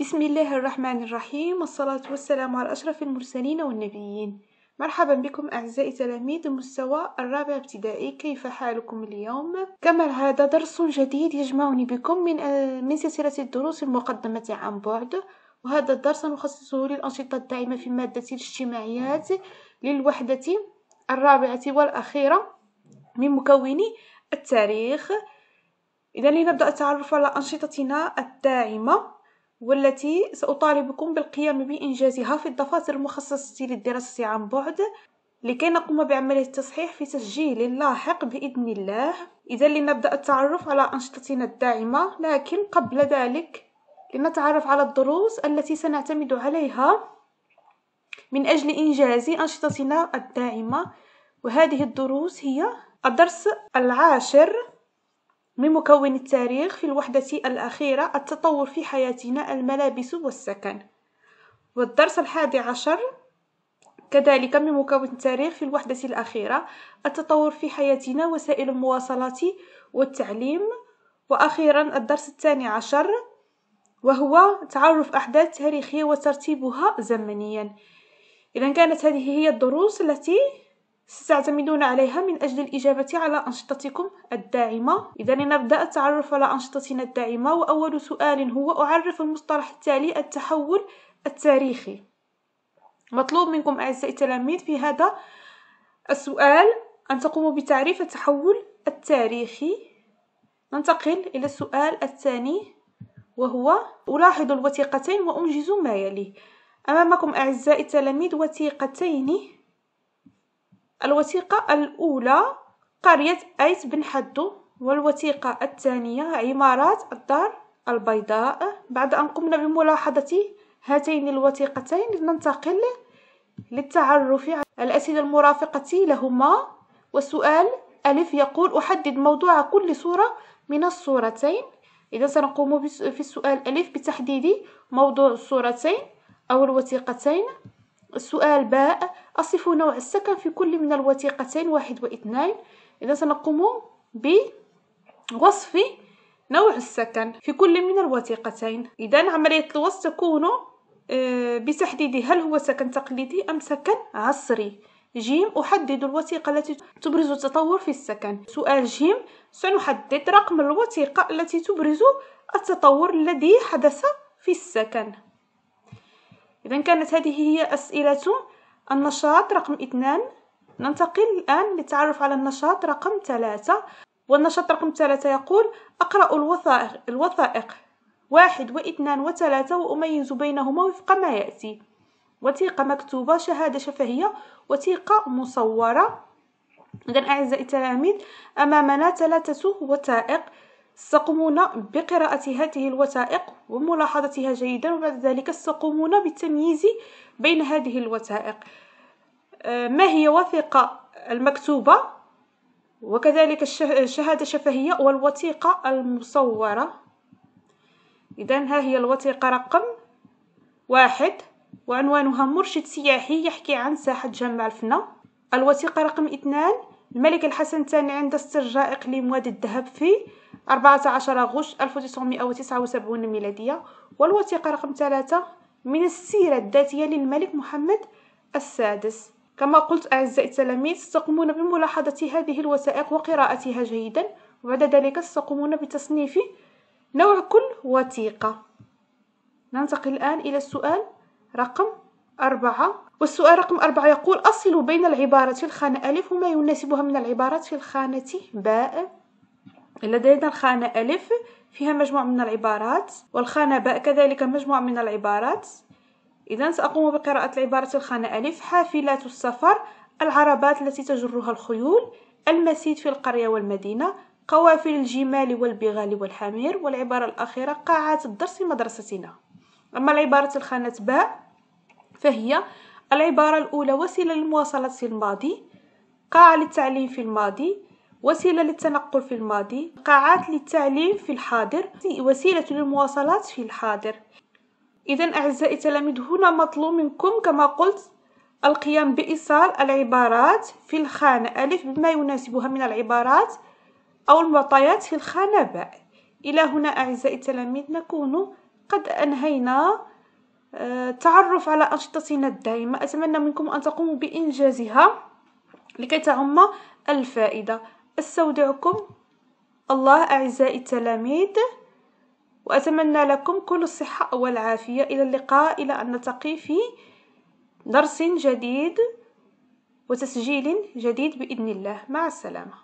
بسم الله الرحمن الرحيم والصلاة والسلام على أشرف المرسلين والنبيين مرحبا بكم أعزائي تلاميذ المستوى الرابع ابتدائي كيف حالكم اليوم؟ كما هذا درس جديد يجمعني بكم من آه، من سلسلة الدروس المقدمة عن بعد وهذا الدرس نخصصه للأنشطة الداعمة في مادة الاجتماعيات للوحدة الرابعة والأخيرة من مكوني التاريخ إذا لنبدأ التعرف على أنشطتنا الداعمة والتي سأطالبكم بالقيام بإنجازها في الدفاتر المخصصة للدراسة عن بعد لكي نقوم بعملية التصحيح في تسجيل لاحق بإذن الله إذا لنبدأ التعرف على أنشطتنا الداعمة لكن قبل ذلك لنتعرف على الدروس التي سنعتمد عليها من أجل إنجاز أنشطتنا الداعمة وهذه الدروس هي الدرس العاشر من مكون التاريخ في الوحدة الأخيرة التطور في حياتنا الملابس والسكن والدرس الحادي عشر كذلك من مكون التاريخ في الوحدة الأخيرة التطور في حياتنا وسائل المواصلات والتعليم وأخيرا الدرس الثاني عشر وهو تعرف أحداث تاريخية وترتيبها زمنيا إذا كانت هذه هي الدروس التي ستعتمدون عليها من أجل الإجابة على أنشطتكم الداعمة إذا لنبدأ التعرف على أنشطتنا الداعمة وأول سؤال هو أعرف المصطلح التالي التحول التاريخي مطلوب منكم أعزائي التلاميذ في هذا السؤال أن تقوموا بتعريف التحول التاريخي ننتقل إلى السؤال الثاني وهو ألاحظ الوثيقتين وأنجز ما يلي أمامكم أعزائي التلاميذ وثيقتين الوثيقة الأولى قرية أيت بن حدو والوثيقة الثانية عمارات الدار البيضاء بعد أن قمنا بملاحظة هاتين الوثيقتين لننتقل للتعرف على الأسئلة المرافقة لهما والسؤال ألف يقول أحدد موضوع كل صورة من الصورتين إذا سنقوم في السؤال ألف بتحديد موضوع الصورتين أو الوثيقتين السؤال باء أصف نوع السكن في كل من الوثيقتين واحد واثنين إذا سنقوم بوصف نوع السكن في كل من الوثيقتين إذا عملية الوصف تكون آه، بتحديد هل هو سكن تقليدي أم سكن عصري جيم أحدد الوثيقة التي تبرز التطور في السكن سؤال جيم سنحدد رقم الوثيقة التي تبرز التطور الذي حدث في السكن إذا كانت هذه هي أسئلة النشاط رقم اثنان ننتقل الآن للتعرف على النشاط رقم ثلاثة والنشاط رقم ثلاثة يقول أقرأ الوثائق, الوثائق واحد واثنان وثلاثة وأميز بينهما وفق ما يأتي وثيقة مكتوبة شهادة شفهية وثيقة مصورة إذا أعزائي التلاميذ أمامنا ثلاثة وثائق سقومون بقراءة هذه الوثائق وملاحظتها جيدا وبعد ذلك سقومون بالتمييز بين هذه الوثائق آه، ما هي وثيقة المكتوبة وكذلك الشهادة الشفهية والوثيقة المصورة إذا ها هي الوثيقة رقم واحد وعنوانها مرشد سياحي يحكي عن ساحة جامع الفنا الوثيقة رقم اثنان الملك الحسن الثاني عند استرجاع إقليم وادي الذهب في 14 غش 1979 ميلادية والوثيقة رقم 3 من السيرة الذاتية للملك محمد السادس كما قلت أعزائي التلاميذ ستقومون بملاحظة هذه الوثائق وقراءتها جيدا وبعد ذلك ستقومون بتصنيف نوع كل وثيقة ننتقل الآن إلى السؤال رقم أربعة والسؤال رقم أربعة يقول أصل بين العبارة في الخانة ألف وما يناسبها من العبارة في الخانة باء لدينا الخانة ألف فيها مجموعة من العبارات والخانة باء كذلك مجموعة من العبارات إذا سأقوم بقراءة العبارة الخانة ألف حافلات السفر العربات التي تجرها الخيول المسيد في القرية والمدينة قوافل الجمال والبغال والحمير والعبارة الأخيرة قاعات الدرس في مدرستنا أما العبارة الخانة باء فهي العبارة الأولى وسيلة للمواصلات في الماضي قاعة للتعليم في الماضي وسيلة للتنقل في الماضي قاعات للتعليم في الحاضر وسيلة للمواصلات في الحاضر إذا أعزائي التلاميذ هنا مطلوب منكم كما قلت القيام بإيصال العبارات في الخانة ألف بما يناسبها من العبارات أو المعطيات في الخانة باء إلى هنا أعزائي التلاميذ نكون قد أنهينا التعرف آه، على أنشطتنا الدائمة أتمنى منكم أن تقوموا بإنجازها لكي تعم الفائدة أستودعكم الله أعزائي التلاميذ وأتمنى لكم كل الصحة والعافية إلى اللقاء إلى أن نلتقي في درس جديد وتسجيل جديد بإذن الله مع السلامة